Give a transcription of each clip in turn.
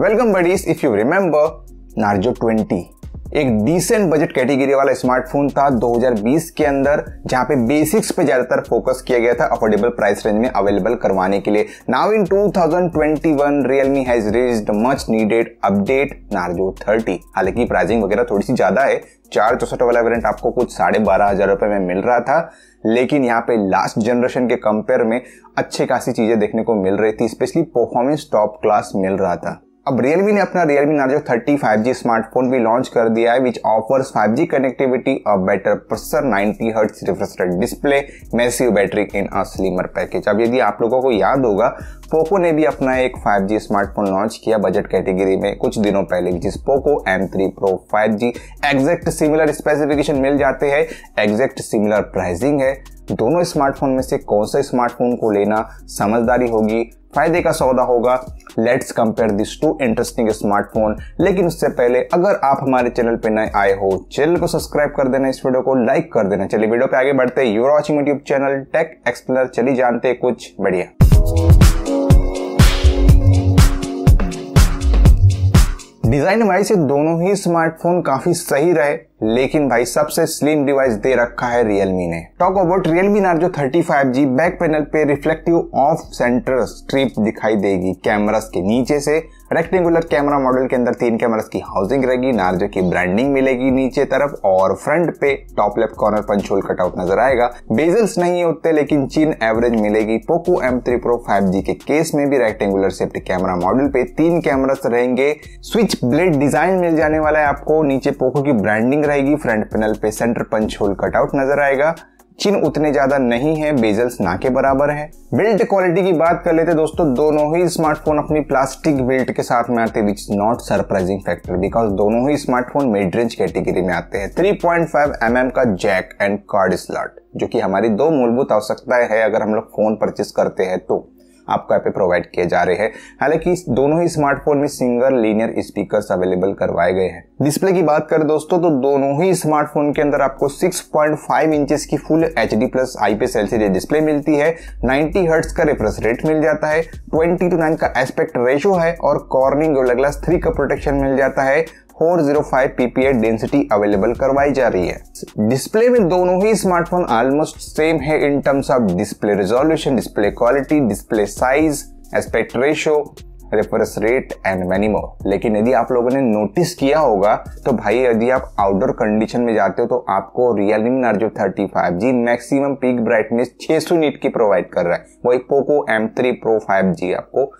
welcome buddies if you remember Narzo 20 एक decent budget category वाला smartphone था 2020 के अंदर जहां पे बेसिक्स पे ज्यादातर फोकस किया गया था अफोर्डेबल प्राइस रेंज में अवेलेबल करवाने के लिए now in 2021 Realme has raised much needed update Narzo 30 हालांकि प्राइसिंग वगैरह थोड़ी सी ज्यादा है चार चौसठ वाला वेरियंट आपको कुछ साढ़े बारह हजार रुपए में मिल रहा था लेकिन यहाँ पे लास्ट जनरेशन के कंपेयर में अच्छे खासी चीजें देखने को मिल रही थी स्पेशली परफॉर्मेंस टॉप क्लास मिल रहा था अब Realme ने अपना Realme Narzo 30 5G स्मार्टफोन भी लॉन्च कर दिया है विच ऑफर्स 5G कनेक्टिविटी और better processor 90 hertz refresh rate display massive battery in a slimmer package अब यदि आप लोगों को याद होगा पोको ने भी अपना एक 5G स्मार्टफोन लॉन्च किया बजट कैटेगरी में कुछ दिनों पहले which is Poco M three pro five G exact similar specification मिल जाते हैं एग्जैक्ट सिमिलर प्राइसिंग है दोनों स्मार्टफोन में से कौन सा स्मार्टफोन को लेना समझदारी होगी फायदे का सौदा होगा let's compare this two interesting smartphone लेकिन उससे पहले अगर आप हमारे चैनल पर नए आए हो चैनल को सब्सक्राइब कर देना इस वीडियो को लाइक कर देना चलिए वीडियो पे आगे बढ़ते you're watching YouTube channel tech explainer चली जानते कुछ बढ़िया डिजाइन वाइज से दोनों ही स्मार्टफोन काफी सही रहे लेकिन भाई सबसे स्लिम डिवाइस दे रखा है रियलमी ने talk about Realme Narzo thirty five G back panel पे रिफ्लेक्टिव ऑफ सेंटर स्ट्रिप दिखाई देगी कैमरास के नीचे से रेक्टेंगुलर कैमरा मॉडल के अंदर तीन कैमरास की हाउसिंग रहेगी नार्जो की ब्रांडिंग मिलेगी नीचे तरफ और फ्रंट पे top left corner punch hole cutout नजर आएगा बेजल्स नहीं है उतने लेकिन चीन एवरेज मिलेगी Poco M three pro five G के केस में भी रेक्टेंगुलर सेफ्ट कैमरा मॉडल पे तीन कैमरास रहेंगे स्विच ब्लेड डिजाइन मिल जाने वाला है आपको नीचे पोको की ब्रांडिंग रहेगी फ्रंट पैनल पे सेंटर पंच होल कटआउट नजर आएगा चिन उतने ज्यादा नहीं है बेजल्स ना के बराबर है बिल्ट क्वालिटी की बात कर लेते दोस्तों दोनों ही स्मार्टफोन अपनी प्लास्टिक बिल्ट के साथ में आते which not surprising factor because दोनों ही स्मार्टफोन मिड रेंज कैटेगरी में आते हैं 3.5 पॉइंट mm का जैक एंड कार्ड स्लॉट जो कि हमारी दो मूलभूत आवश्यकताएं है अगर हम लोग फोन परचेस करते हैं तो आपको यहाँ पे प्रोवाइड किए जा रहे हैं हालांकि दोनों ही स्मार्टफोन में सिंगल लीनियर स्पीकर अवेलेबल करवाए गए हैं डिस्प्ले की बात करें दोस्तों तो दोनों ही स्मार्टफोन के अंदर आपको 6.5 इंचेस की full H D plus IPS S display मिलती है 90 हर्ट्स का रिफ्रेश रेट मिल जाता है 20 टू 9 का एस्पेक्ट रेशो है और कॉर्निंग ग्लास थ्री का प्रोटेक्शन मिल जाता है 405 PPI डेंसिटी अवेलेबल करवाई जा रही है डिस्प्ले में दोनों ही स्मार्टफोन ऑलमोस्ट सेम है in terms of display resolution display quality display size aspect ratio reference rate and many लेकिन यदि आप लोगों ने नोटिस किया होगा तो भाई यदि आप आउटडोर कंडीशन में जाते हो तो आपको Realme Narzo 35G maximum peak brightness 600 nit की प्रोवाइड कर रहा है वही पोको M3 Pro 5G आपको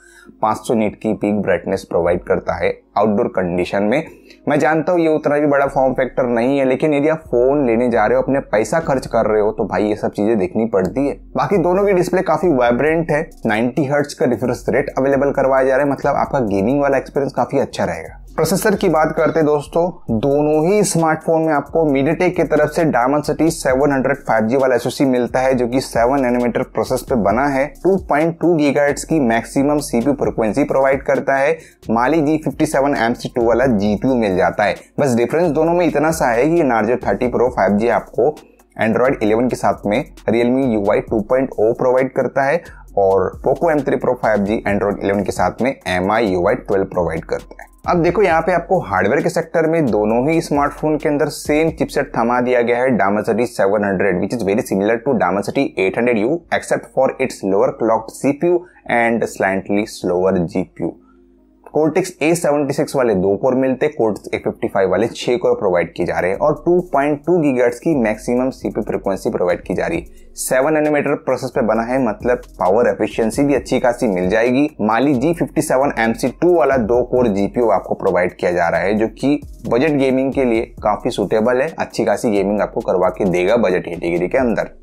500 नीट की पीक ब्राइटनेस प्रोवाइड करता है आउटडोर कंडीशन में मैं जानता हूँ ये उतना भी बड़ा फॉर्म फैक्टर नहीं है लेकिन यदि आप फोन लेने जा रहे हो अपने पैसा खर्च कर रहे हो तो भाई ये सब चीजें देखनी पड़ती है बाकी दोनों की डिस्प्ले काफी वाइब्रेंट है नाइनटी हर्ट्स का रिफ्रेश रेट अवेलेबल करवाया जा रहा है मतलब आपका गेमिंग वाला एक्सपीरियंस काफी अच्छा रहेगा प्रोसेसर की बात करते हैं दोस्तों दोनों ही स्मार्टफोन में आपको मीडियाटेक की तरफ से डायमंड सिटी 700 हंड्रेड वाला एसओसी मिलता है जो कि 7 नैनोमीटर प्रोसेस पे बना है 2.2 गीगाहर्ट्ज की मैक्सिमम सीपीयू फ्रिक्वेंसी प्रोवाइड करता है Mali G fifty seven two वाला जीपीयू मिल जाता है बस डिफरेंस दोनों में इतना सा है कि नार्जर थर्टी प्रो फाइव आपको एंड्रॉयड 11 के साथ में रियलमी यू आई प्रोवाइड करता है और Poco M3 Pro 5G Android 11 के साथ में M I U twelve provide करता है अब देखो यहाँ पे आपको हार्डवेयर के सेक्टर में दोनों ही स्मार्टफोन के अंदर सेम चिपसेट थमा दिया गया है Dimensity 700 which is very similar to Dimensity 800U except for its lower clock CPU and slightly slower GPU Cortex A seventy वाले दो कोर मिलते कोर्टिक्स ए फिफ्टी फाइव वाले छह कोर प्रोवाइड किए जा रहे हैं और टू पॉइंट टू गीगर्ट्स की मैक्सिमम सीपी फ्रिक्वेंसी प्रोवाइड की जा रही है सेवन एनिमेटर प्रोसेस पे बना है मतलब पावर एफिशिएंसी भी अच्छी खासी मिल जाएगी Mali G fifty seven M C two वाला दो कोर जीपीओ आपको प्रोवाइड किया जा रहा है जो की बजट गेमिंग के लिए काफी सुटेबल है अच्छी खासी गेमिंग आपको करवा के देगा बजट कैटेगरी के अंदर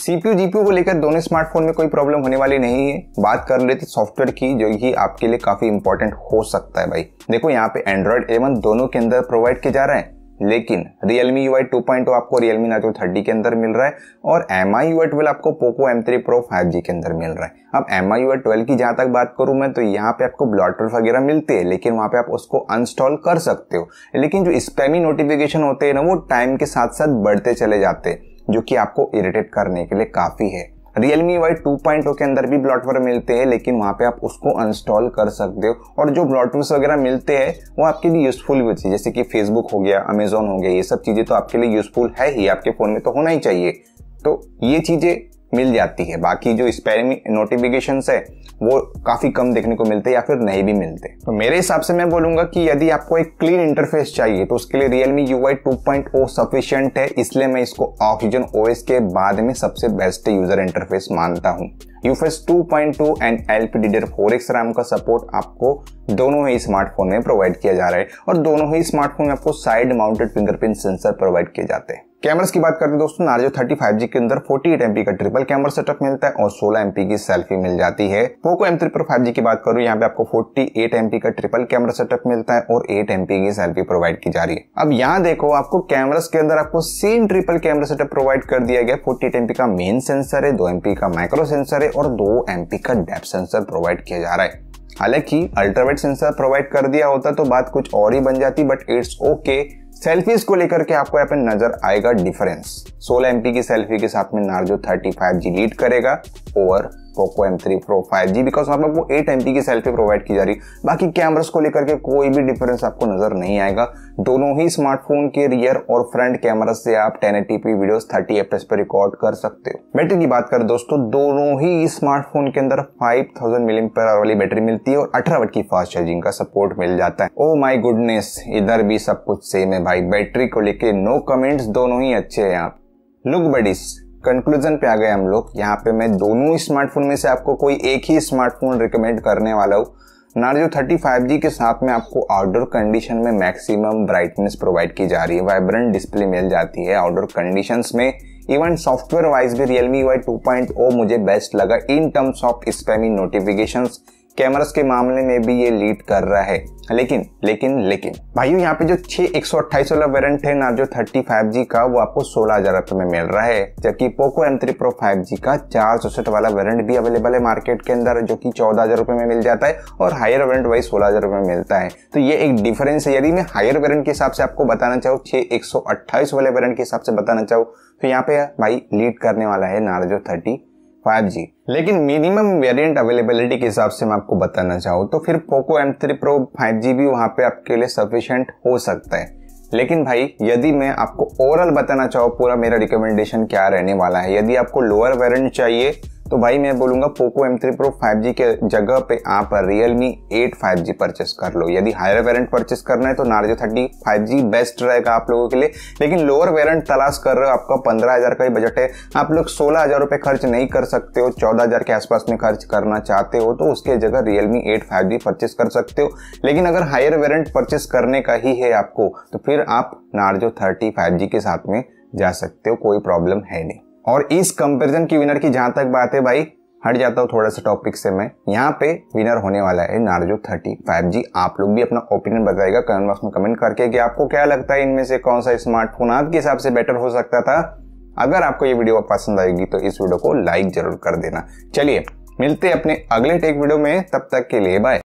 सीपीयू जीपीयू को लेकर दोनों स्मार्टफोन में कोई प्रॉब्लम होने वाली नहीं है बात कर लेते सॉफ्टवेयर की जो कि आपके लिए काफी इंपॉर्टेंट हो सकता है भाई देखो यहाँ पे एंड्रॉइड एवन दोनों के अंदर प्रोवाइड किया जा रहे हैं लेकिन Realme UI 2.0 आपको Realme Nato 30 के अंदर मिल रहा है और MI UI 12 आपको Poco M3 Pro 5G के अंदर मिल रहा है अब MI UI 12 की जहाँ तक बात करूं मैं तो यहाँ पे आपको ब्लॉटर वगैरह मिलते हैं लेकिन वहाँ पे आप उसको अनस्टॉल कर सकते हो लेकिन जो स्पैमी नोटिफिकेशन होते हैं ना वो टाइम के साथ साथ बढ़ते चले जाते हैं जो कि आपको इरिटेट करने के लिए काफ़ी है Realme Y 2.0 के अंदर भी ब्लॉटवर मिलते हैं लेकिन वहाँ पे आप उसको अनस्टॉल कर सकते हो और जो ब्लॉटवर्स वगैरह मिलते हैं वो आपके लिए यूजफुल भी होती है जैसे कि फेसबुक हो गया अमेजोन हो गया ये सब चीज़ें तो आपके लिए यूजफुल है ही आपके फ़ोन में तो होना ही चाहिए तो ये चीज़ें मिल जाती है बाकी जो स्पेलिंग नोटिफिकेशन है वो काफ़ी कम देखने को मिलते हैं या फिर नहीं भी मिलते तो मेरे हिसाब से मैं बोलूंगा कि यदि आपको एक क्लीन इंटरफेस चाहिए तो उसके लिए Realme U I two point O sufficient है इसलिए मैं इसको ऑक्सीजन ओ एस के बाद में सबसे बेस्ट यूजर इंटरफेस मानता हूँ UFS two point two and L P D four X RAM का सपोर्ट आपको दोनों ही स्मार्टफोन में प्रोवाइड किया जा रहा है और दोनों ही स्मार्टफोन में आपको side mounted fingerprint sensor provide किए जाते हैं कैमरास की बात करते हैं दोस्तों नार्जो 35G के अंदर 48 एमपी का ट्रिपल कैमरा सेटअप मिलता है और 16 एमपी की सेल्फी मिल जाती है Poco M three pro five की बात करूं यहाँ पे आपको 48 एमपी का ट्रिपल कैमरा सेटअप मिलता है और 8 एमपी की सेल्फी प्रोवाइड की जा रही है अब यहाँ देखो आपको कैमरास के अंदर आपको same triple camera setup provide कर दिया गया फोर्टी एट का मेन सेंसर है दो एमपी का माइक्रो सेंसर है और दो एमपी का डेप सेंसर प्रोवाइड किया जा रहा है हालांकि अल्ट्रावेट सेंसर प्रोवाइड कर दिया होता तो बात कुछ और ही बन जाती but it's okay okay, selfies को लेकर के आपको यहाँ पे नजर आएगा डिफरेंस 16 एमपी की सेल्फी के साथ में नार्जो 35G लीड करेगा over Poco M3 Pro 5G because वहाँ पर आपको एट एम की सेल्फी प्रोवाइड की जा रही है बाकी कैमरास को लेकर के कोई भी डिफरेंस आपको नजर नहीं आएगा दोनों ही स्मार्टफोन के रियर और फ्रंट कैमरा से आप ten eighty P thirty F पर रिकॉर्ड कर सकते हो बैटरी की बात करें दोस्तों दोनों ही स्मार्टफोन के अंदर फाइव थाउजेंड मिली पर वाली बैटरी मिलती है और अठारह वट की फास्ट चार्जिंग का सपोर्ट मिल जाता है ओ माई गुडनेस इधर भी सब कुछ सेम है भाई भाई बैटरी को लेके नो कमेंट्स दोनों ही अच्छे हैं आप लुक बडीज कंक्लूजन पे आ गए हम लोग यहाँ पे मैं दोनों स्मार्टफोन में से आपको कोई एक ही स्मार्टफोन रिकमेंड करने वाला हूँ नार्जो 35G के साथ में आपको आउटडोर कंडीशन में मैक्सिमम ब्राइटनेस प्रोवाइड की जा रही है वाइब्रेंट डिस्प्ले मिल जाती है आउटडोर कंडीशंस में इवन सॉफ्टवेयर वाइज भी रियलमी वाई टू मुझे बेस्ट लगा in terms of spamming notifications cameras के मामले में भी ये लीड कर रहा है लेकिन लेकिन लेकिन भाइयों यहाँ पे जो छह एक सौ अट्ठाईस वाला वेरियंट है ना जो थर्टी फाइव जी का वो आपको सोलह हजार रुपए में मिल रहा है जबकि Poco M three pro five G का चार चौसठ वाला वेरियंट भी अवेलेबल है मार्केट के अंदर जो कि चौदह हजार रुपए में मिल जाता है और हायर वेरियंट वाइज सोलह हजार रुपए में मिलता है तो ये एक डिफरेंस है यदि मैं हायर वेरियंट के हिसाब से आपको बताना चाहूँ छह एक सौ अट्ठाईस वाले वेरियंट के हिसाब से बताना चाहूँ तो यहाँ पे भाई लीड करने वाला है नार्जो थर्टी 5G लेकिन मिनिमम वेरिएंट अवेलेबिलिटी के हिसाब से मैं आपको बताना चाहूँ तो फिर Poco M three pro five G भी वहाँ पे आपके लिए सफिशेंट हो सकता है लेकिन भाई यदि मैं आपको ओवरऑल बताना चाहूँ पूरा मेरा रिकमेंडेशन क्या रहने वाला है यदि आपको लोअर वेरियंट चाहिए तो भाई मैं बोलूंगा Poco M three pro five के जगह पे आप Realme eight five G purchase कर लो यदि हायर वेरियंट परचेस करना है तो Narzo thirty five G best रहेगा आप लोगों के लिए लेकिन लोअर वेरियंट तलाश कर रहे हो आपका पंद्रह हज़ार का ही बजट है आप लोग सोलह हज़ार रुपये खर्च नहीं कर सकते हो चौदह हज़ार के आसपास में खर्च करना चाहते हो तो उसके जगह Realme eight five G purchase कर सकते हो लेकिन अगर हायर वेरियंट परचेस करने का ही है आपको तो फिर आप नार्जो थर्टी फाइव जी के साथ में जा सकते हो कोई प्रॉब्लम है नहीं और इस कंपैरिजन की विनर की जहां तक बात है भाई हट जाता हूँ थोड़ा सा टॉपिक से मैं यहाँ पे विनर होने वाला है नार्जो थर्टी फाइव जी आप लोग भी अपना ओपिनियन बताएगा कमेंट बॉक्स में कमेंट करके कि आपको क्या लगता है इनमें से कौन सा स्मार्टफोन आपके हिसाब से बेटर हो सकता था अगर आपको ये वीडियो पसंद आएगी तो इस वीडियो को लाइक जरूर कर देना चलिए मिलते अपने अगले टेक वीडियो में तब तक के लिए बाय